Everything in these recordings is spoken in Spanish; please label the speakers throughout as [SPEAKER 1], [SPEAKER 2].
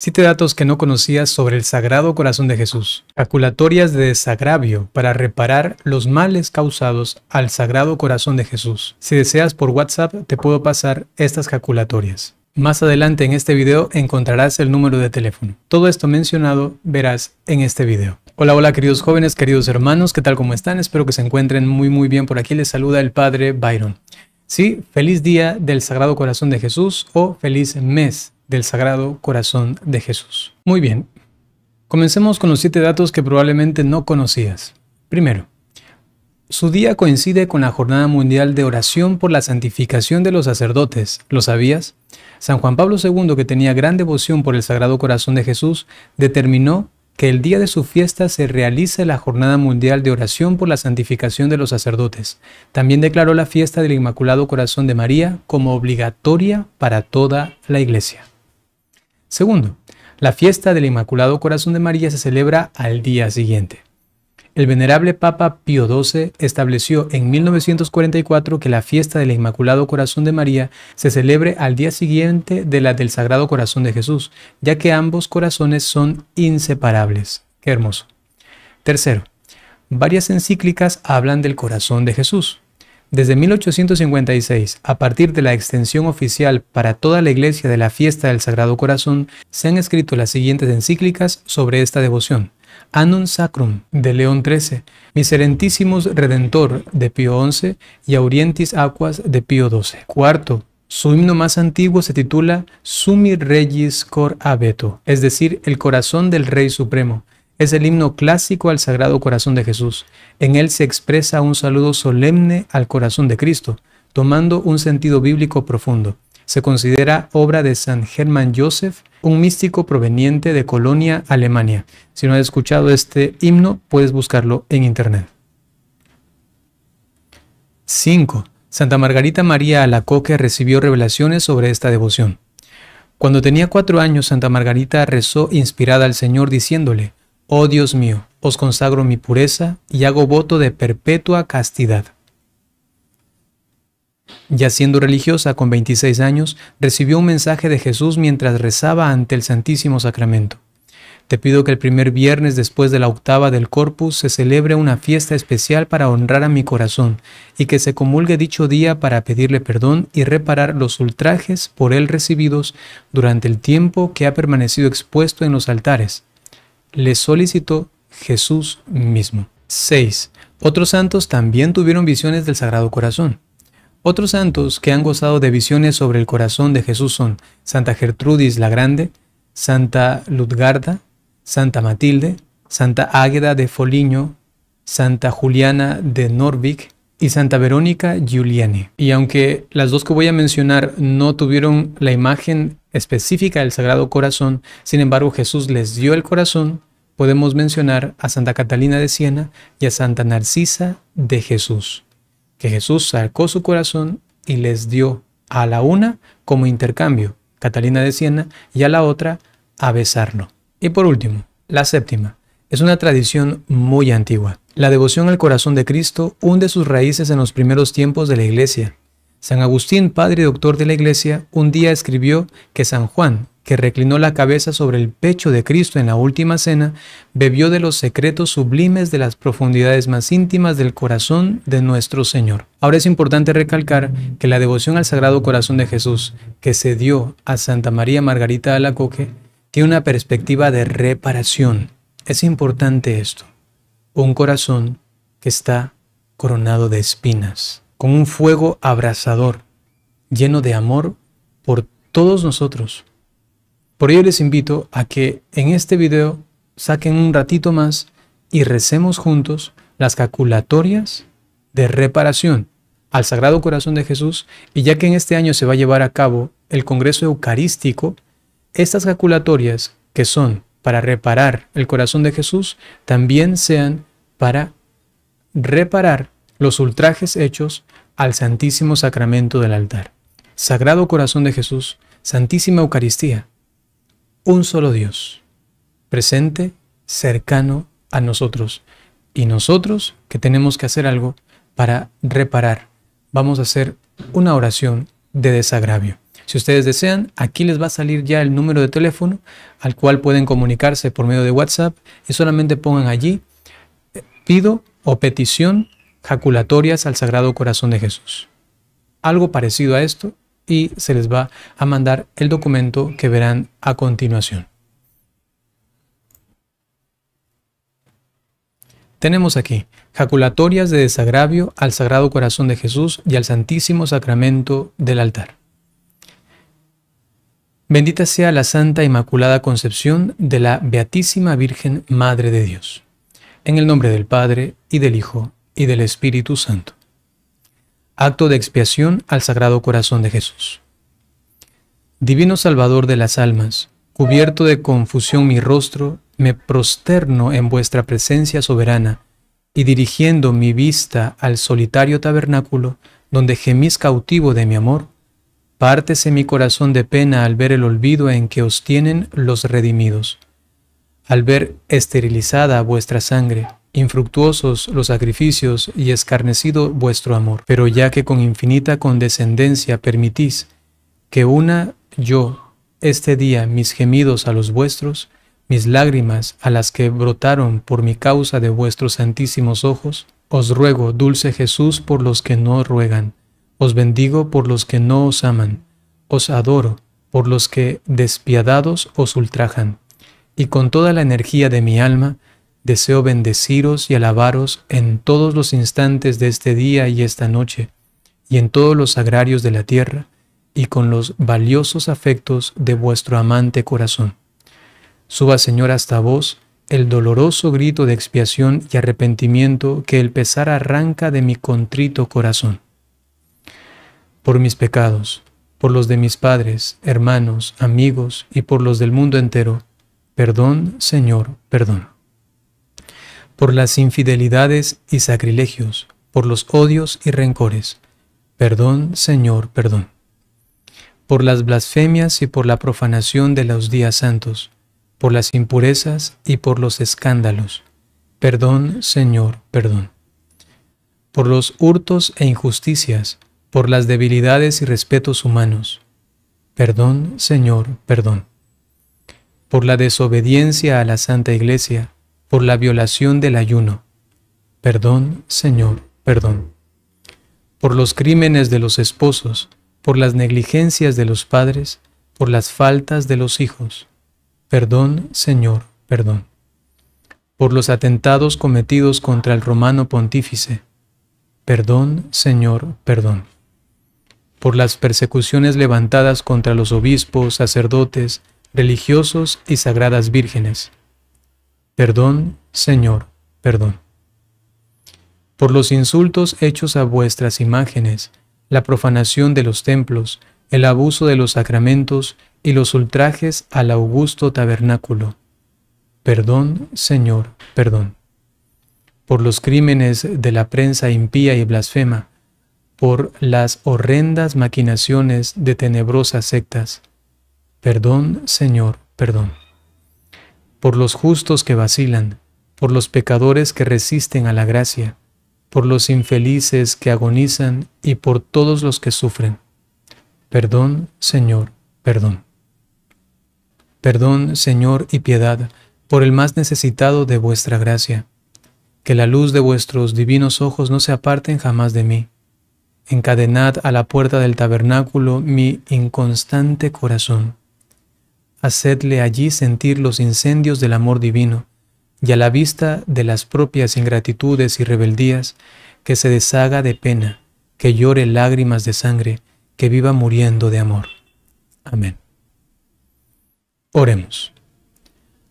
[SPEAKER 1] Siete datos que no conocías sobre el Sagrado Corazón de Jesús. Jaculatorias de desagravio para reparar los males causados al Sagrado Corazón de Jesús. Si deseas por WhatsApp te puedo pasar estas jaculatorias. Más adelante en este video encontrarás el número de teléfono. Todo esto mencionado verás en este video. Hola, hola queridos jóvenes, queridos hermanos, ¿qué tal cómo están? Espero que se encuentren muy muy bien por aquí. Les saluda el Padre Byron. Sí, feliz día del Sagrado Corazón de Jesús o feliz mes del Sagrado Corazón de Jesús. Muy bien, comencemos con los siete datos que probablemente no conocías. Primero, su día coincide con la Jornada Mundial de Oración por la Santificación de los Sacerdotes. ¿Lo sabías? San Juan Pablo II, que tenía gran devoción por el Sagrado Corazón de Jesús, determinó que el día de su fiesta se realice la Jornada Mundial de Oración por la Santificación de los Sacerdotes. También declaró la fiesta del Inmaculado Corazón de María como obligatoria para toda la Iglesia. Segundo, la fiesta del Inmaculado Corazón de María se celebra al día siguiente. El venerable Papa Pío XII estableció en 1944 que la fiesta del Inmaculado Corazón de María se celebre al día siguiente de la del Sagrado Corazón de Jesús, ya que ambos corazones son inseparables. Qué hermoso. Tercero, varias encíclicas hablan del corazón de Jesús. Desde 1856, a partir de la extensión oficial para toda la iglesia de la fiesta del Sagrado Corazón, se han escrito las siguientes encíclicas sobre esta devoción. Anon Sacrum de León XIII, Miserentissimus Redentor de Pío XI y Aurientis Aquas de Pío XII. Cuarto, su himno más antiguo se titula Sumi Regis Cor Abeto, es decir, el corazón del Rey Supremo, es el himno clásico al Sagrado Corazón de Jesús. En él se expresa un saludo solemne al corazón de Cristo, tomando un sentido bíblico profundo. Se considera obra de San Germán Joseph, un místico proveniente de Colonia, Alemania. Si no has escuchado este himno, puedes buscarlo en internet. 5. Santa Margarita María Alacoque recibió revelaciones sobre esta devoción. Cuando tenía cuatro años, Santa Margarita rezó inspirada al Señor diciéndole, Oh Dios mío, os consagro mi pureza y hago voto de perpetua castidad. Ya siendo religiosa con 26 años, recibió un mensaje de Jesús mientras rezaba ante el Santísimo Sacramento. Te pido que el primer viernes después de la octava del Corpus se celebre una fiesta especial para honrar a mi corazón y que se comulgue dicho día para pedirle perdón y reparar los ultrajes por él recibidos durante el tiempo que ha permanecido expuesto en los altares le solicitó Jesús mismo. 6. Otros santos también tuvieron visiones del Sagrado Corazón. Otros santos que han gozado de visiones sobre el corazón de Jesús son Santa Gertrudis la Grande, Santa Ludgarda, Santa Matilde, Santa Águeda de Foligno, Santa Juliana de Norvik, y Santa Verónica Giuliani. Y aunque las dos que voy a mencionar no tuvieron la imagen específica del Sagrado Corazón, sin embargo Jesús les dio el corazón, podemos mencionar a Santa Catalina de Siena y a Santa Narcisa de Jesús, que Jesús sacó su corazón y les dio a la una como intercambio, Catalina de Siena, y a la otra a besarlo. Y por último, la séptima, es una tradición muy antigua. La devoción al corazón de Cristo hunde sus raíces en los primeros tiempos de la Iglesia. San Agustín, padre y doctor de la Iglesia, un día escribió que San Juan, que reclinó la cabeza sobre el pecho de Cristo en la última cena, bebió de los secretos sublimes de las profundidades más íntimas del corazón de nuestro Señor. Ahora es importante recalcar que la devoción al Sagrado Corazón de Jesús, que se dio a Santa María Margarita de Alacoque, tiene una perspectiva de reparación es importante esto. Un corazón que está coronado de espinas, con un fuego abrasador, lleno de amor por todos nosotros. Por ello les invito a que en este video saquen un ratito más y recemos juntos las calculatorias de reparación al Sagrado Corazón de Jesús y ya que en este año se va a llevar a cabo el Congreso Eucarístico, estas calculatorias que son para reparar el corazón de Jesús, también sean para reparar los ultrajes hechos al Santísimo Sacramento del altar. Sagrado Corazón de Jesús, Santísima Eucaristía, un solo Dios, presente, cercano a nosotros. Y nosotros que tenemos que hacer algo para reparar, vamos a hacer una oración de desagravio. Si ustedes desean, aquí les va a salir ya el número de teléfono al cual pueden comunicarse por medio de WhatsApp y solamente pongan allí eh, pido o petición jaculatorias al Sagrado Corazón de Jesús. Algo parecido a esto y se les va a mandar el documento que verán a continuación. Tenemos aquí jaculatorias de desagravio al Sagrado Corazón de Jesús y al Santísimo Sacramento del altar. Bendita sea la Santa Inmaculada Concepción de la Beatísima Virgen Madre de Dios. En el nombre del Padre, y del Hijo, y del Espíritu Santo. Acto de expiación al Sagrado Corazón de Jesús. Divino Salvador de las almas, cubierto de confusión mi rostro, me prosterno en vuestra presencia soberana, y dirigiendo mi vista al solitario tabernáculo, donde gemís cautivo de mi amor, Pártese mi corazón de pena al ver el olvido en que os tienen los redimidos, al ver esterilizada vuestra sangre, infructuosos los sacrificios y escarnecido vuestro amor. Pero ya que con infinita condescendencia permitís que una yo este día mis gemidos a los vuestros, mis lágrimas a las que brotaron por mi causa de vuestros santísimos ojos, os ruego, dulce Jesús, por los que no ruegan, os bendigo por los que no os aman, os adoro por los que despiadados os ultrajan, y con toda la energía de mi alma deseo bendeciros y alabaros en todos los instantes de este día y esta noche, y en todos los agrarios de la tierra, y con los valiosos afectos de vuestro amante corazón. Suba, Señor, hasta vos el doloroso grito de expiación y arrepentimiento que el pesar arranca de mi contrito corazón por mis pecados, por los de mis padres, hermanos, amigos y por los del mundo entero. Perdón, Señor, perdón. Por las infidelidades y sacrilegios, por los odios y rencores. Perdón, Señor, perdón. Por las blasfemias y por la profanación de los días santos, por las impurezas y por los escándalos. Perdón, Señor, perdón. Por los hurtos e injusticias, por las debilidades y respetos humanos. Perdón, Señor, perdón. Por la desobediencia a la Santa Iglesia, por la violación del ayuno. Perdón, Señor, perdón. Por los crímenes de los esposos, por las negligencias de los padres, por las faltas de los hijos. Perdón, Señor, perdón. Por los atentados cometidos contra el romano pontífice. Perdón, Señor, perdón por las persecuciones levantadas contra los obispos, sacerdotes, religiosos y sagradas vírgenes. Perdón, Señor, perdón. Por los insultos hechos a vuestras imágenes, la profanación de los templos, el abuso de los sacramentos y los ultrajes al augusto tabernáculo. Perdón, Señor, perdón. Por los crímenes de la prensa impía y blasfema, por las horrendas maquinaciones de tenebrosas sectas. Perdón, Señor, perdón. Por los justos que vacilan, por los pecadores que resisten a la gracia, por los infelices que agonizan y por todos los que sufren. Perdón, Señor, perdón. Perdón, Señor, y piedad por el más necesitado de vuestra gracia. Que la luz de vuestros divinos ojos no se aparten jamás de mí Encadenad a la puerta del tabernáculo mi inconstante corazón. Hacedle allí sentir los incendios del amor divino, y a la vista de las propias ingratitudes y rebeldías, que se deshaga de pena, que llore lágrimas de sangre, que viva muriendo de amor. Amén. Oremos.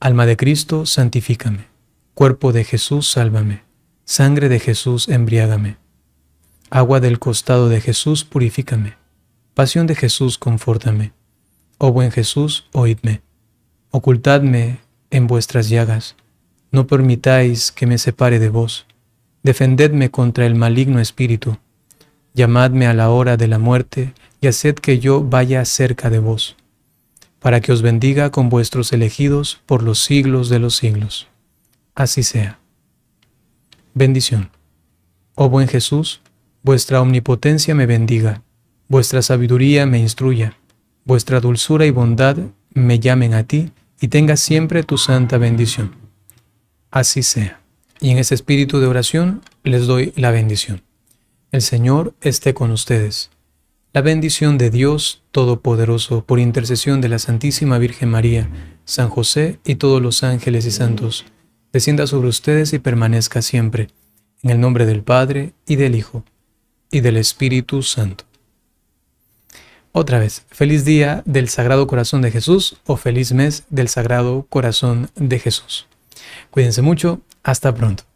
[SPEAKER 1] Alma de Cristo, santifícame. Cuerpo de Jesús, sálvame. Sangre de Jesús, embriágame Agua del costado de Jesús, purifícame. Pasión de Jesús, confórtame. Oh buen Jesús, oídme. Ocultadme en vuestras llagas. No permitáis que me separe de vos. Defendedme contra el maligno espíritu. Llamadme a la hora de la muerte y haced que yo vaya cerca de vos, para que os bendiga con vuestros elegidos por los siglos de los siglos. Así sea. Bendición. Oh buen Jesús, Vuestra omnipotencia me bendiga, vuestra sabiduría me instruya, vuestra dulzura y bondad me llamen a ti y tenga siempre tu santa bendición. Así sea. Y en ese espíritu de oración les doy la bendición. El Señor esté con ustedes. La bendición de Dios Todopoderoso, por intercesión de la Santísima Virgen María, San José y todos los ángeles y santos, descienda sobre ustedes y permanezca siempre. En el nombre del Padre y del Hijo y del Espíritu Santo. Otra vez, feliz día del Sagrado Corazón de Jesús o feliz mes del Sagrado Corazón de Jesús. Cuídense mucho, hasta pronto.